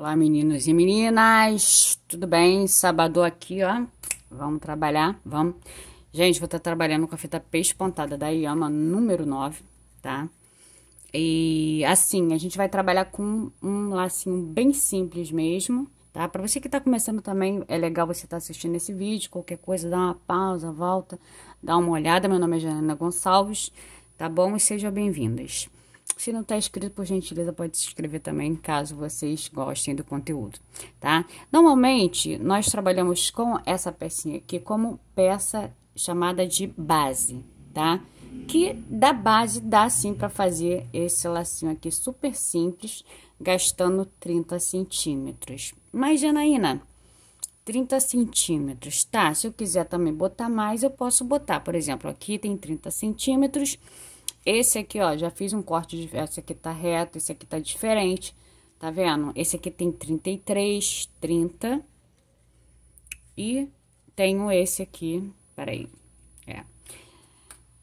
Olá, meninos e meninas, tudo bem? Sábado aqui, ó, vamos trabalhar, vamos. Gente, vou estar tá trabalhando com a fita peixe pontada da Yama número 9, tá? E assim, a gente vai trabalhar com um lacinho bem simples mesmo, tá? Pra você que tá começando também, é legal você estar tá assistindo esse vídeo, qualquer coisa, dá uma pausa, volta, dá uma olhada. Meu nome é Janina Gonçalves, tá bom? E sejam bem-vindas. Se não está inscrito, por gentileza, pode se inscrever também, caso vocês gostem do conteúdo, tá? Normalmente, nós trabalhamos com essa pecinha aqui como peça chamada de base, tá? Que da base dá sim para fazer esse lacinho aqui super simples, gastando 30 centímetros. Mas, Janaína, 30 centímetros, tá? Se eu quiser também botar mais, eu posso botar. Por exemplo, aqui tem 30 centímetros esse aqui, ó, já fiz um corte, de esse aqui tá reto, esse aqui tá diferente, tá vendo? Esse aqui tem 33, 30 e tenho esse aqui, peraí, é,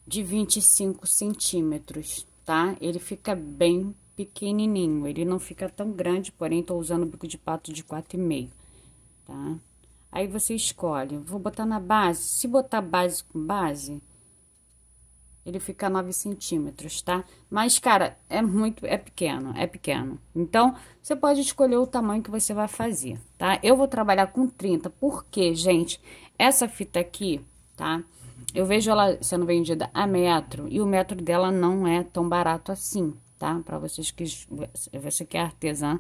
de 25 centímetros, tá? Ele fica bem pequenininho, ele não fica tão grande, porém, tô usando o bico de pato de 4,5, tá? Aí, você escolhe, vou botar na base, se botar base com base ele fica 9 centímetros, tá? Mas, cara, é muito, é pequeno, é pequeno. Então, você pode escolher o tamanho que você vai fazer, tá? Eu vou trabalhar com 30, porque, gente, essa fita aqui, tá? Eu vejo ela sendo vendida a metro, e o metro dela não é tão barato assim, tá? Para vocês que, você que é artesã,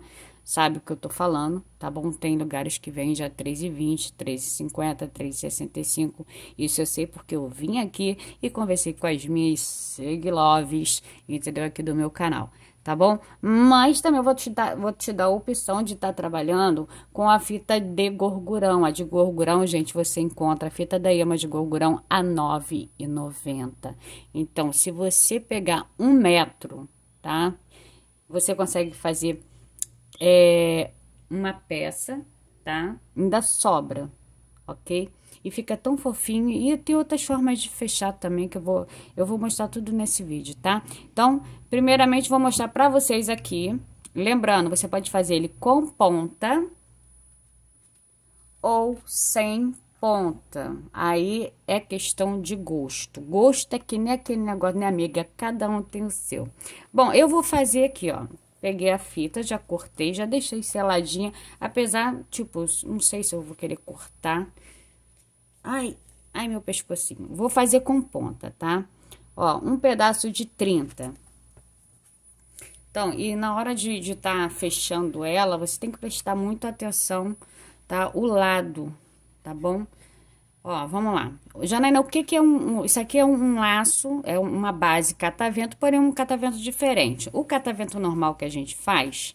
sabe o que eu tô falando, tá bom? Tem lugares que vem a 3,20, 3,50, 3,65. Isso eu sei porque eu vim aqui e conversei com as minhas seguiloves, entendeu? Aqui do meu canal, tá bom? Mas também vou te dar, vou te dar a opção de estar tá trabalhando com a fita de gorgurão. A de gorgurão, gente, você encontra a fita da Ema de gorgurão a R$ 9,90. Então, se você pegar um metro, tá? Você consegue fazer é, uma peça, tá? Ainda sobra, ok? E fica tão fofinho. E tem outras formas de fechar também que eu vou, eu vou mostrar tudo nesse vídeo, tá? Então, primeiramente, vou mostrar pra vocês aqui. Lembrando, você pode fazer ele com ponta ou sem ponta. Aí é questão de gosto. Gosto é que nem aquele negócio, né, amiga? Cada um tem o seu. Bom, eu vou fazer aqui, ó. Peguei a fita, já cortei, já deixei seladinha. Apesar, tipo, não sei se eu vou querer cortar. Ai, ai meu pescocinho. Vou fazer com ponta, tá? Ó, um pedaço de 30. Então, e na hora de estar tá fechando ela, você tem que prestar muita atenção, tá? O lado, tá bom? Ó, vamos lá. Janaina, o que, que é um, um, Isso aqui é um, laço, é uma base catavento, porém um catavento diferente. O catavento normal que a gente faz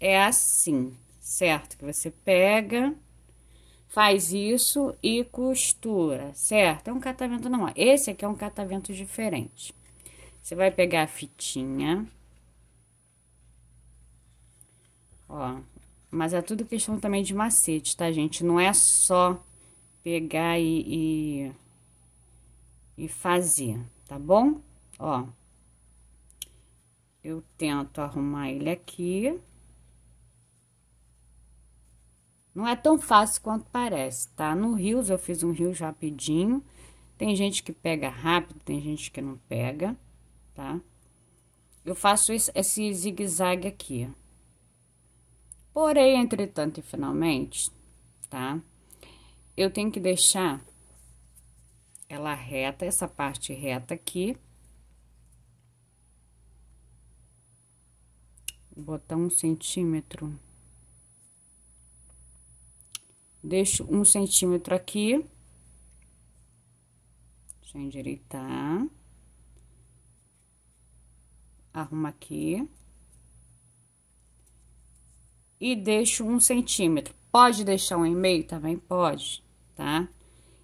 é assim, certo? Que você pega, faz isso e costura, certo? É um catavento normal. Esse aqui é um catavento diferente. Você vai pegar a fitinha. Ó, mas é tudo questão também de macete, tá, gente? Não é só pegar e, e, e fazer, tá bom? Ó, eu tento arrumar ele aqui. Não é tão fácil quanto parece, tá? No rios, eu fiz um rio rapidinho. Tem gente que pega rápido, tem gente que não pega, tá? Eu faço esse, esse zigue-zague aqui. Porém, entretanto e finalmente, tá? eu tenho que deixar ela reta, essa parte reta aqui. Botar um centímetro. Deixo um centímetro aqui. Deixa eu endireitar. Arruma aqui. E deixo um centímetro. Pode deixar um e-mail? Também pode tá?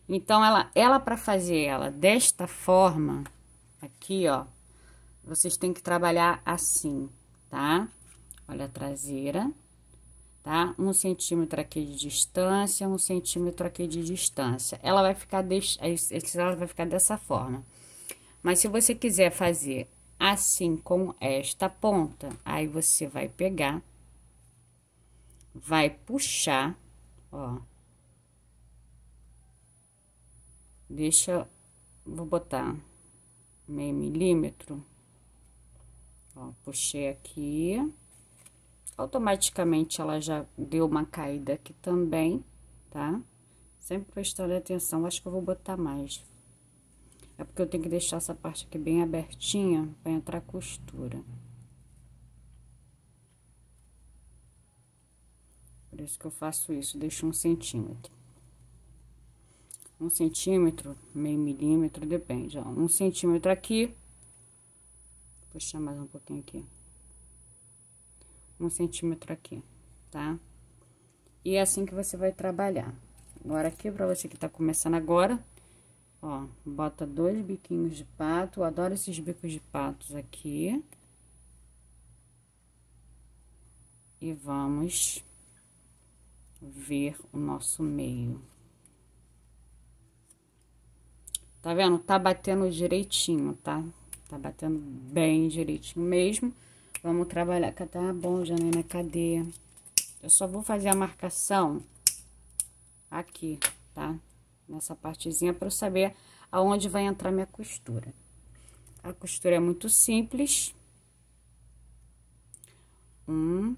Então ela ela para fazer ela desta forma aqui, ó, vocês têm que trabalhar assim, tá? Olha a traseira, tá? Um centímetro aqui de distância, um centímetro aqui de distância. Ela vai ficar, de... ela vai ficar dessa forma. Mas se você quiser fazer assim com esta ponta, aí você vai pegar, vai puxar, ó, Deixa, vou botar meio milímetro. Ó, puxei aqui. Automaticamente ela já deu uma caída aqui também, tá? Sempre prestando atenção, acho que eu vou botar mais. É porque eu tenho que deixar essa parte aqui bem abertinha para entrar a costura. Por isso que eu faço isso, deixo um centímetro um centímetro, meio milímetro, depende, ó. Um centímetro aqui. Puxar mais um pouquinho aqui. Um centímetro aqui, tá? E é assim que você vai trabalhar. Agora aqui, pra você que tá começando agora, ó, bota dois biquinhos de pato. Eu adoro esses bicos de patos aqui. E vamos ver o nosso meio. Tá vendo? Tá batendo direitinho, tá? Tá batendo bem direitinho mesmo. Vamos trabalhar. Tá bom, Janina, cadê? Eu só vou fazer a marcação aqui, tá? Nessa partezinha para eu saber aonde vai entrar minha costura. A costura é muito simples. Um,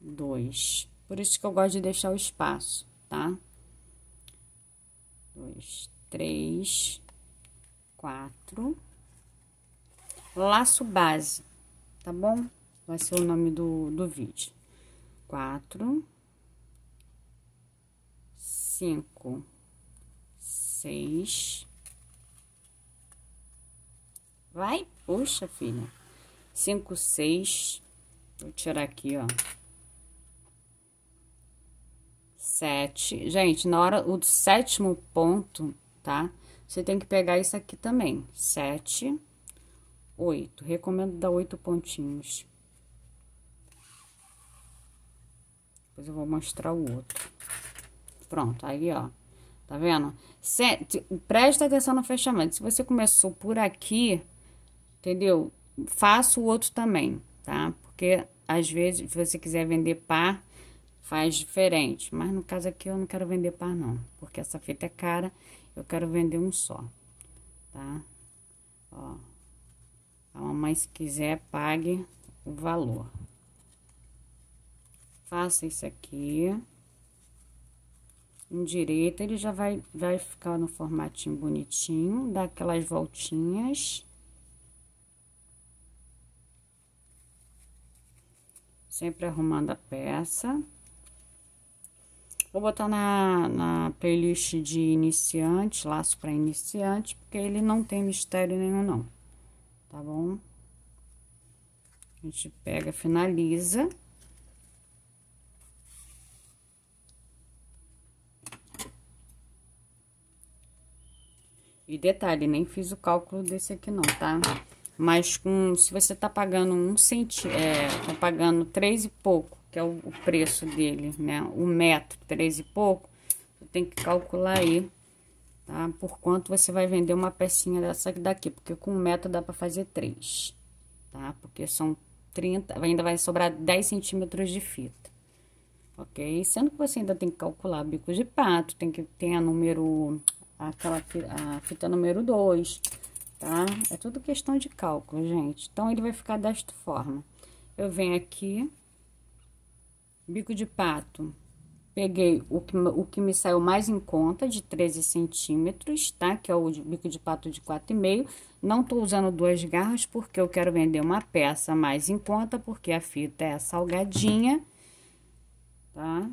dois. Por isso que eu gosto de deixar o espaço, tá? Dois, três, quatro. Laço base, tá bom? Vai ser o nome do, do vídeo. Quatro. Cinco. Seis. Vai, puxa, filha. Cinco, seis. Vou tirar aqui, ó. Sete. Gente, na hora, o sétimo ponto, tá? Você tem que pegar isso aqui também, sete, oito. Recomendo dar oito pontinhos. Depois eu vou mostrar o outro. Pronto, aí, ó. Tá vendo? Sete, presta atenção no fechamento. Se você começou por aqui, entendeu? Faça o outro também, tá? Porque, às vezes, se você quiser vender par, faz diferente. Mas, no caso aqui, eu não quero vender par, não. Porque essa fita é cara eu quero vender um só, tá? Ó, a mamãe, se quiser, pague o valor. Faça isso aqui. direito. ele já vai, vai ficar no formatinho bonitinho, dá aquelas voltinhas. Sempre arrumando a peça. Vou botar na, na playlist de iniciante, laço para iniciante, porque ele não tem mistério nenhum, não. Tá bom? A gente pega, finaliza. E detalhe, nem fiz o cálculo desse aqui não, tá? Mas com, se você tá pagando um centímetro, é, tá pagando três e pouco que é o, o preço dele, né? O metro, três e pouco, tem que calcular aí, tá? Por quanto você vai vender uma pecinha dessa daqui, porque com um metro dá para fazer três, tá? Porque são 30, ainda vai sobrar 10 centímetros de fita, ok? Sendo que você ainda tem que calcular bicos de pato, tem que ter a número, aquela fita, a fita número 2, tá? É tudo questão de cálculo, gente. Então, ele vai ficar desta forma. Eu venho aqui, Bico de pato, peguei o que, o que me saiu mais em conta, de 13 centímetros, tá? Que é o bico de pato de 4,5. Não tô usando duas garras porque eu quero vender uma peça mais em conta, porque a fita é salgadinha, tá?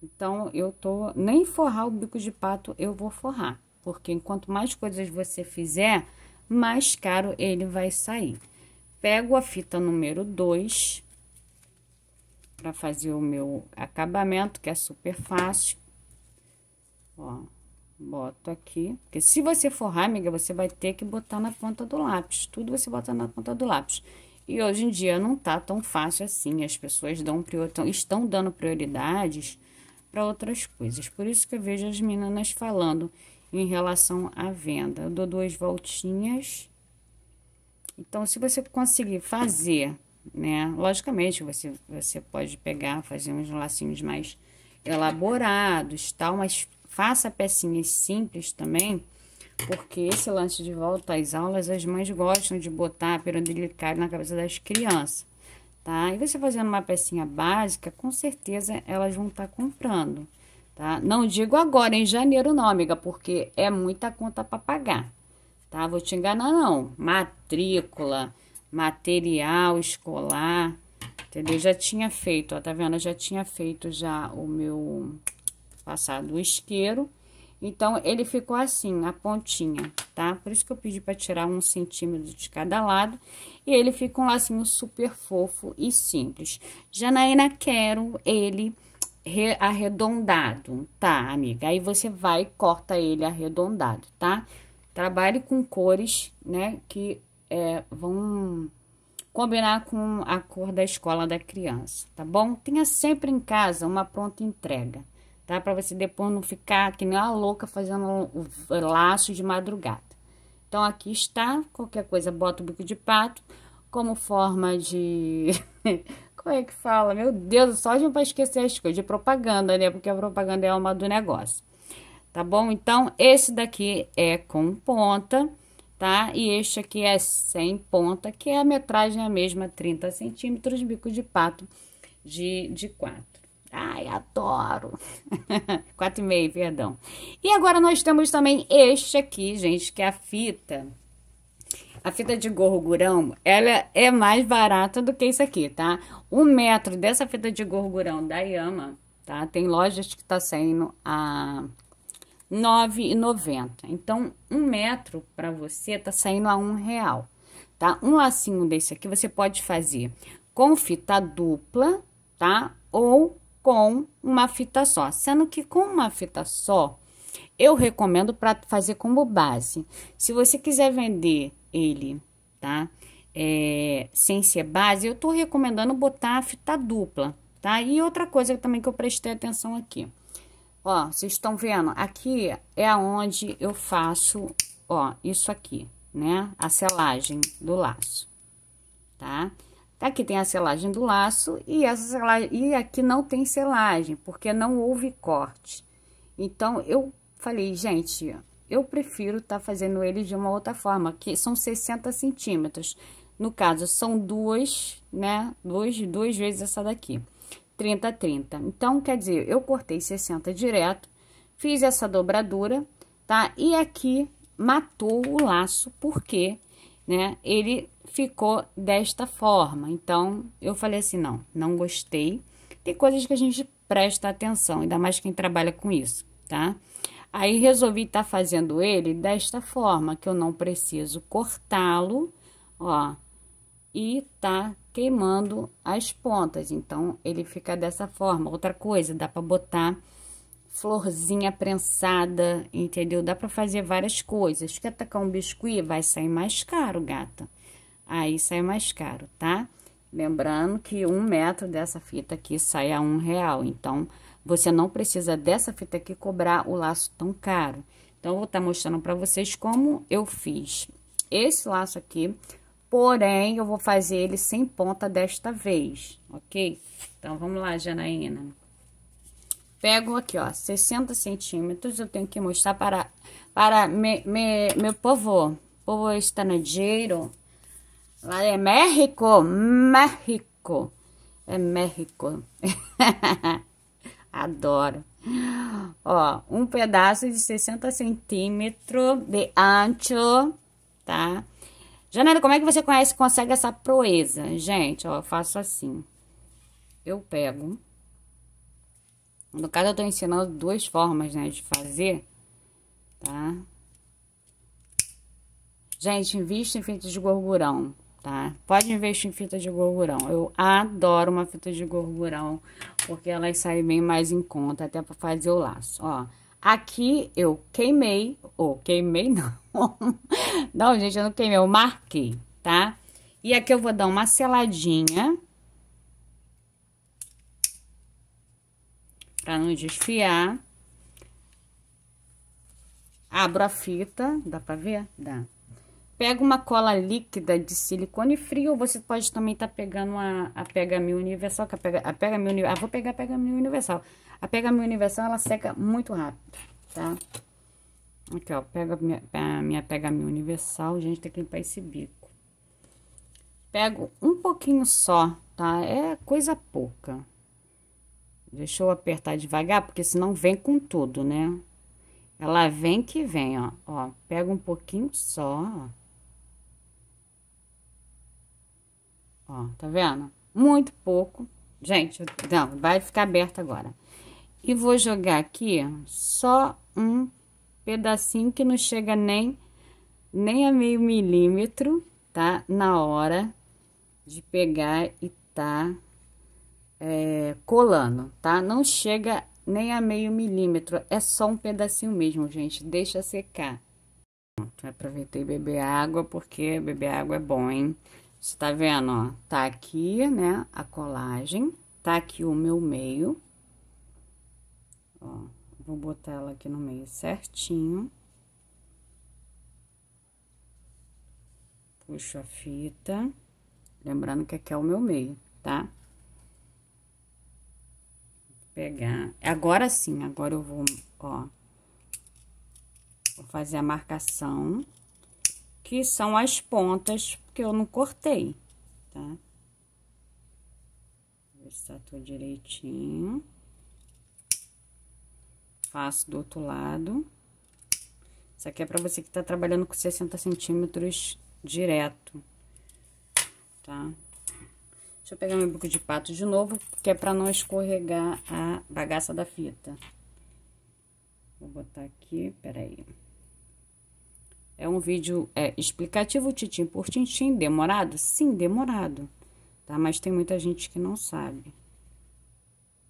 Então, eu tô... Nem forrar o bico de pato eu vou forrar, porque enquanto mais coisas você fizer, mais caro ele vai sair. Pego a fita número 2 para fazer o meu acabamento, que é super fácil. Ó, boto aqui. Porque se você for amiga, você vai ter que botar na ponta do lápis. Tudo você bota na ponta do lápis. E hoje em dia não tá tão fácil assim. As pessoas dão prior... estão dando prioridades para outras coisas. Por isso que eu vejo as meninas falando em relação à venda. Eu dou duas voltinhas. Então, se você conseguir fazer né? Logicamente, você, você pode pegar, fazer uns lacinhos mais elaborados, tal, mas faça pecinhas simples também, porque esse lance de volta às aulas, as mães gostam de botar delicado na cabeça das crianças, tá? E você fazendo uma pecinha básica, com certeza elas vão estar tá comprando, tá? Não digo agora, em janeiro não, amiga, porque é muita conta para pagar, tá? Vou te enganar não, matrícula material escolar, entendeu? Já tinha feito, ó, tá vendo? já tinha feito já o meu passado isqueiro. Então, ele ficou assim, a pontinha, tá? Por isso que eu pedi para tirar um centímetro de cada lado. E ele fica um lacinho super fofo e simples. Janaína, quero ele arredondado, tá, amiga? Aí você vai e corta ele arredondado, tá? Trabalhe com cores, né, que é, vão combinar com a cor da escola da criança, tá bom? Tenha sempre em casa uma pronta entrega, tá? Para você depois não ficar que nem uma louca fazendo o laço de madrugada. Então, aqui está, qualquer coisa, bota o bico de pato como forma de... Como é que fala? Meu Deus, só de vai esquecer as coisas, de propaganda, né? Porque a propaganda é alma do negócio. Tá bom? Então, esse daqui é com ponta tá? E este aqui é sem ponta, que é a metragem é a mesma, 30 centímetros, bico de pato de, de 4. Ai, adoro! 4,5, perdão. E agora nós temos também este aqui, gente, que é a fita. A fita de gorgurão, ela é mais barata do que isso aqui, tá? Um metro dessa fita de gorgurão da Yama, tá? Tem lojas que tá saindo a 9,90. Então, um metro para você tá saindo a um real, tá? Um lacinho desse aqui você pode fazer com fita dupla, tá? Ou com uma fita só, sendo que com uma fita só eu recomendo para fazer como base. Se você quiser vender ele, tá? É, sem ser base, eu tô recomendando botar a fita dupla, tá? E outra coisa também que eu prestei atenção aqui. Ó, vocês estão vendo? Aqui é aonde eu faço, ó, isso aqui, né? A selagem do laço, tá? Aqui tem a selagem do laço e essa selagem, e aqui não tem selagem, porque não houve corte. Então, eu falei, gente, eu prefiro estar tá fazendo ele de uma outra forma, que são 60 centímetros. No caso, são duas, né? Duas, duas vezes essa daqui. 30, 30. Então, quer dizer, eu cortei 60 direto, fiz essa dobradura, tá? E aqui matou o laço, porque, né, ele ficou desta forma. Então, eu falei assim, não, não gostei. Tem coisas que a gente presta atenção, ainda mais quem trabalha com isso, tá? Aí, resolvi estar tá fazendo ele desta forma, que eu não preciso cortá-lo, ó, e tá queimando as pontas, então ele fica dessa forma. Outra coisa, dá para botar florzinha prensada, entendeu? Dá para fazer várias coisas. Quer tacar um biscuit? Vai sair mais caro, gata. Aí sai mais caro, tá? Lembrando que um metro dessa fita aqui sai a um real. Então, você não precisa dessa fita aqui cobrar o laço tão caro. Então, eu vou estar tá mostrando para vocês como eu fiz. Esse laço aqui porém eu vou fazer ele sem ponta desta vez, ok? Então, vamos lá, Janaína. Pego aqui, ó, 60 centímetros, eu tenho que mostrar para, para me, me, meu povo, povo estrangeiro, lá é México, México, é México, adoro. Ó, um pedaço de 60 centímetros de ancho, tá? Janela, como é que você conhece, consegue essa proeza? Gente, ó, eu faço assim. Eu pego. No caso, eu tô ensinando duas formas, né, de fazer, tá? Gente, invista em fita de gorgurão, tá? Pode investir em fita de gorgurão. Eu adoro uma fita de gorgurão, porque ela sai bem mais em conta, até pra fazer o laço, ó. Aqui eu queimei, ou queimei não, não gente, eu não queimei, eu marquei, tá? E aqui eu vou dar uma seladinha, pra não desfiar. Abro a fita, dá pra ver? Dá. Pega uma cola líquida de silicone frio, você pode também tá pegando a, a Pega Mil Universal, que a Pega, a Pega Mil Universal, ah, vou pegar a Pega Mil Universal. A pega minha universal, ela seca muito rápido, tá? Aqui, ó, pega minha, a minha pega universal, gente, tem que limpar esse bico. Pego um pouquinho só, tá? É coisa pouca. Deixa eu apertar devagar, porque senão vem com tudo, né? Ela vem que vem, ó. Ó, pega um pouquinho só, ó. Ó, tá vendo? Muito pouco. Gente, não, vai ficar aberto agora. E vou jogar aqui só um pedacinho que não chega nem, nem a meio milímetro, tá? Na hora de pegar e tá é, colando, tá? Não chega nem a meio milímetro, é só um pedacinho mesmo, gente. Deixa secar. aproveitei beber água, porque beber água é bom, hein? Você tá vendo, ó? Tá aqui, né, a colagem, tá aqui o meu meio, Ó, vou botar ela aqui no meio certinho. Puxo a fita, lembrando que aqui é o meu meio, tá? Vou pegar, agora sim, agora eu vou, ó, vou fazer a marcação, que são as pontas que eu não cortei, tá? Ver se tá tudo direitinho faço do outro lado. Isso aqui é pra você que tá trabalhando com 60 centímetros direto, tá? Deixa eu pegar meu bico de pato de novo, que é pra não escorregar a bagaça da fita. Vou botar aqui, peraí. É um vídeo é, explicativo, titim por tintim, demorado? Sim, demorado, tá? Mas tem muita gente que não sabe.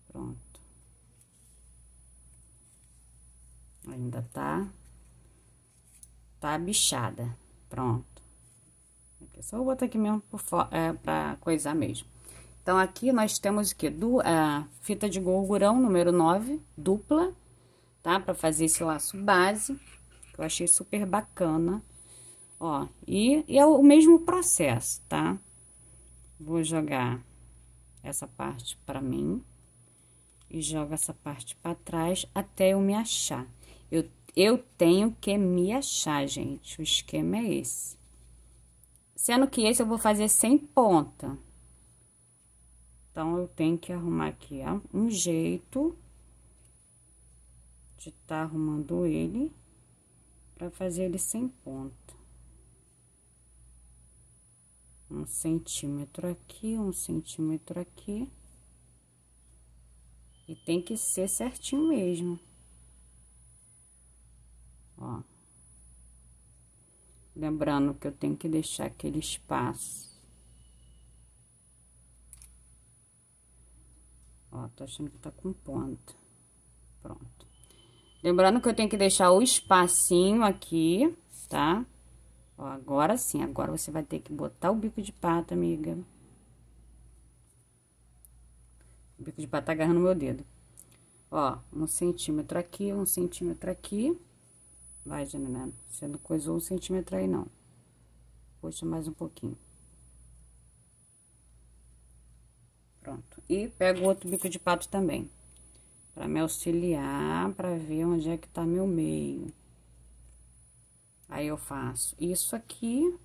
Pronto. Ainda tá... Tá bichada. Pronto. Aqui, é só vou botar aqui mesmo por, é, pra coisar mesmo. Então, aqui nós temos o quê? Du, a é, fita de gorgurão número 9, dupla, tá? Pra fazer esse laço base, que eu achei super bacana. Ó, e, e é o mesmo processo, tá? Vou jogar essa parte pra mim e jogo essa parte pra trás até eu me achar. Eu, eu tenho que me achar, gente. O esquema é esse. Sendo que esse eu vou fazer sem ponta. Então, eu tenho que arrumar aqui ó, um jeito de estar tá arrumando ele para fazer ele sem ponta. Um centímetro aqui, um centímetro aqui. E tem que ser certinho mesmo ó. Lembrando que eu tenho que deixar aquele espaço. Ó, tô achando que tá com ponta. Pronto. Lembrando que eu tenho que deixar o espacinho aqui, tá? Ó, agora sim, agora você vai ter que botar o bico de pata, amiga. O bico de pata tá agarrando meu dedo. Ó, um centímetro aqui, um centímetro aqui. Vai, Janina, você não coisou um centímetro aí, não. Puxa mais um pouquinho. Pronto. E pego outro bico de pato também, para me auxiliar, para ver onde é que tá meu meio. Aí, eu faço isso aqui,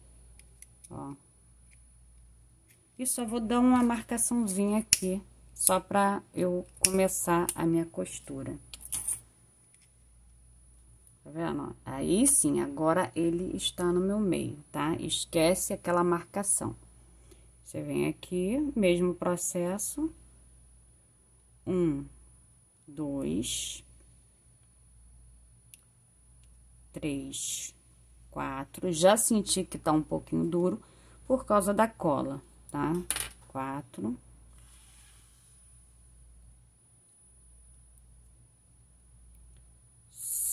ó. E só vou dar uma marcaçãozinha aqui, só pra eu começar a minha costura. Tá vendo? Aí sim, agora ele está no meu meio, tá? Esquece aquela marcação. Você vem aqui, mesmo processo. Um, dois, três, quatro. Já senti que tá um pouquinho duro por causa da cola, tá? Quatro,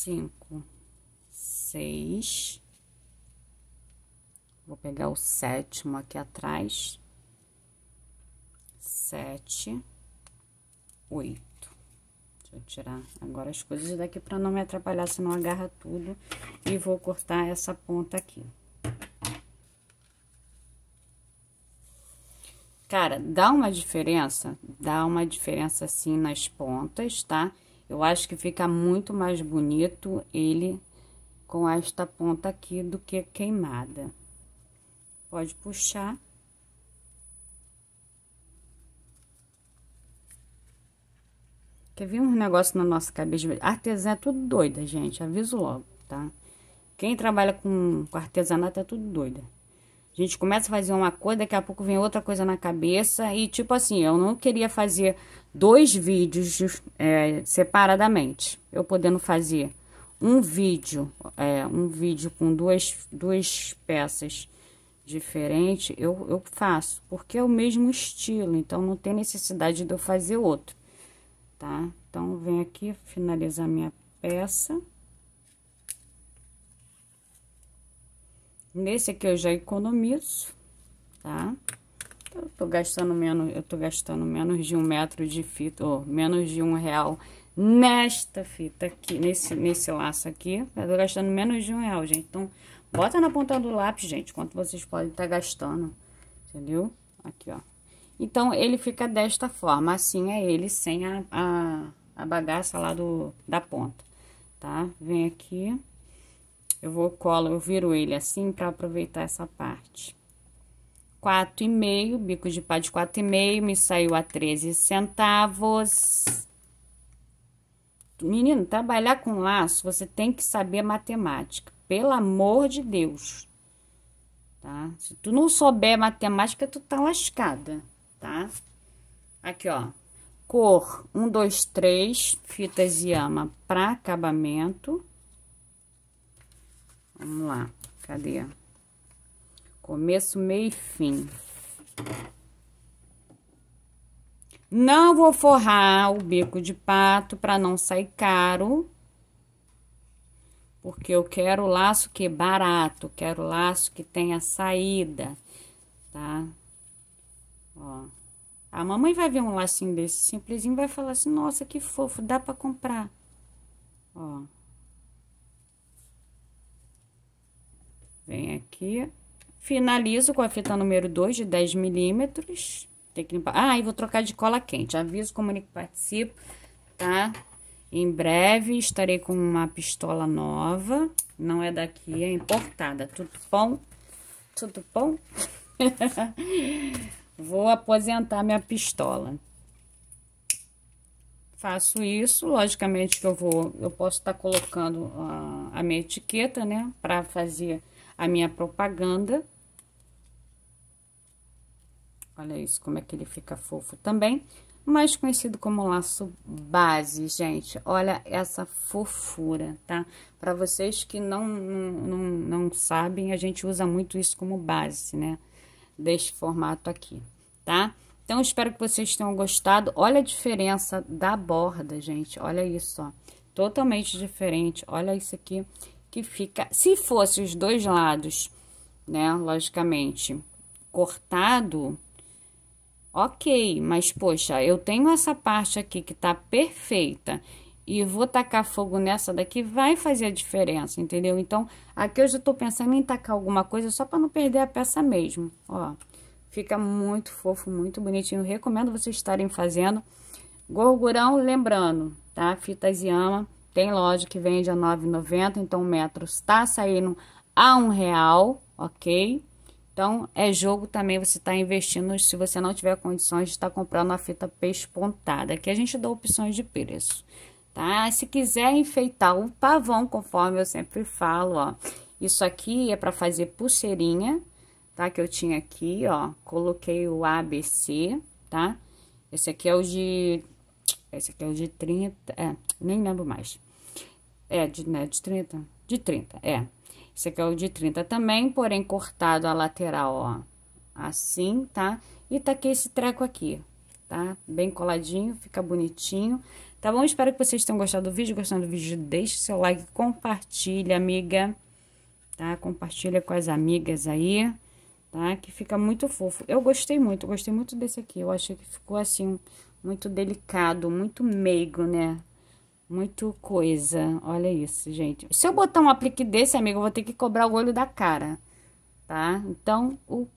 cinco, seis. Vou pegar o sétimo aqui atrás. Sete, oito. Deixa eu tirar agora as coisas daqui para não me atrapalhar, senão agarra tudo. E vou cortar essa ponta aqui. Cara, dá uma diferença, dá uma diferença assim nas pontas, tá? Tá? Eu acho que fica muito mais bonito ele com esta ponta aqui do que queimada. Pode puxar. Quer ver um negócio na nossa cabeça? Artesã é tudo doida, gente. Aviso logo, tá? Quem trabalha com, com artesanato é tudo doida. A gente começa a fazer uma coisa, daqui a pouco vem outra coisa na cabeça. E tipo assim, eu não queria fazer dois vídeos é, separadamente. Eu podendo fazer um vídeo, é, um vídeo com duas, duas peças diferentes, eu, eu faço, porque é o mesmo estilo, então não tem necessidade de eu fazer outro, tá? Então, vem aqui finalizar minha peça. Nesse aqui eu já economizo, tá? Tá? Eu tô gastando menos, eu tô gastando menos de um metro de fita, ou menos de um real nesta fita aqui, nesse, nesse laço aqui. Eu tô gastando menos de um real, gente. Então, bota na ponta do lápis, gente, quanto vocês podem estar tá gastando, entendeu? Aqui, ó. Então, ele fica desta forma, assim é ele, sem a, a, a bagaça lá do, da ponta, tá? Vem aqui, eu vou colo, eu viro ele assim pra aproveitar essa parte. 4,5, bico de pá de 4,5, me saiu a 13 centavos. Menino, trabalhar com laço, você tem que saber matemática, pelo amor de Deus, tá? Se tu não souber matemática, tu tá lascada, tá? Aqui, ó, cor 1, 2, 3, fitas e ama para acabamento. Vamos lá, cadê? Começo, meio e fim. Não vou forrar o bico de pato para não sair caro. Porque eu quero laço que é barato, quero laço que tenha saída, tá? Ó. A mamãe vai ver um lacinho desse simplesinho vai falar assim: "Nossa, que fofo, dá para comprar". Ó. Vem aqui, Finalizo com a fita número 2 de 10 milímetros. Tem que limpar. Ah, e vou trocar de cola quente. Aviso, comunico, participo, tá? Em breve estarei com uma pistola nova. Não é daqui, é importada. Tudo bom? Tudo bom? vou aposentar minha pistola. Faço isso, logicamente que eu vou, eu posso estar tá colocando a, a minha etiqueta, né, para fazer a minha propaganda. Olha isso, como é que ele fica fofo também. Mais conhecido como laço base, gente. Olha essa fofura, tá? Para vocês que não, não, não sabem, a gente usa muito isso como base, né? Deste formato aqui, tá? Então, espero que vocês tenham gostado. Olha a diferença da borda, gente. Olha isso, ó. Totalmente diferente. Olha isso aqui que fica... Se fosse os dois lados, né? Logicamente, cortado Ok, mas poxa, eu tenho essa parte aqui que tá perfeita e vou tacar fogo nessa daqui, vai fazer a diferença, entendeu? Então, aqui eu já tô pensando em tacar alguma coisa só para não perder a peça mesmo, ó. Fica muito fofo, muito bonitinho, recomendo vocês estarem fazendo. Gorgurão, lembrando, tá? Fitas Yama, tem loja que vende a 9,90, então o metro está saindo a um real, ok? Então, é jogo também você estar tá investindo se você não tiver condições de estar tá comprando a fita pespontada. Aqui a gente dá opções de preço, tá? Se quiser enfeitar o pavão, conforme eu sempre falo, ó. Isso aqui é para fazer pulseirinha, tá? Que eu tinha aqui, ó. Coloquei o ABC, tá? Esse aqui é o de... Esse aqui é o de 30... É, nem lembro mais. É, de, né, de 30? De 30, é. Esse aqui é o de 30 também, porém cortado a lateral, ó, assim, tá? E tá aqui esse treco aqui, tá? Bem coladinho, fica bonitinho, tá bom? Espero que vocês tenham gostado do vídeo. Gostando do vídeo, deixe seu like, compartilha, amiga, tá? Compartilha com as amigas aí, tá? Que fica muito fofo. Eu gostei muito, gostei muito desse aqui. Eu achei que ficou assim, muito delicado, muito meigo, né? Muito coisa. Olha isso, gente. Se eu botar um aplique desse, amigo, eu vou ter que cobrar o olho da cara, tá? Então, o...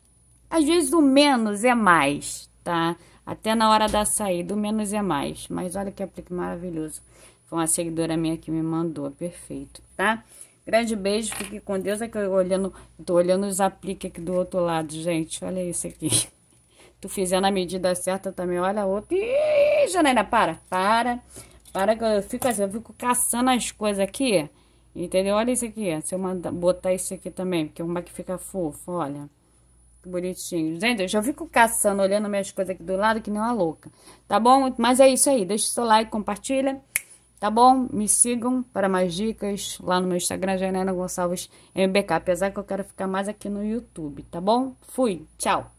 às vezes o menos é mais, tá? Até na hora da saída, o menos é mais. Mas olha que aplique maravilhoso. Foi uma seguidora minha que me mandou, perfeito, tá? Grande beijo, fique com Deus. É que eu olhando, tô olhando os apliques aqui do outro lado, gente. Olha isso aqui. Tu fizendo a medida certa também, olha a outra. Ih, Janaina, para, para. Para que eu fico assim, eu fico caçando as coisas aqui. Entendeu? Olha isso aqui. Se eu mandar, botar isso aqui também, porque é que fica fofo, olha. Que bonitinho. Gente, eu já fico caçando, olhando minhas coisas aqui do lado, que nem uma louca. Tá bom? Mas é isso aí. Deixa o seu like, compartilha. Tá bom? Me sigam para mais dicas lá no meu Instagram, Janena Gonçalves MBK. Apesar que eu quero ficar mais aqui no YouTube, tá bom? Fui, tchau!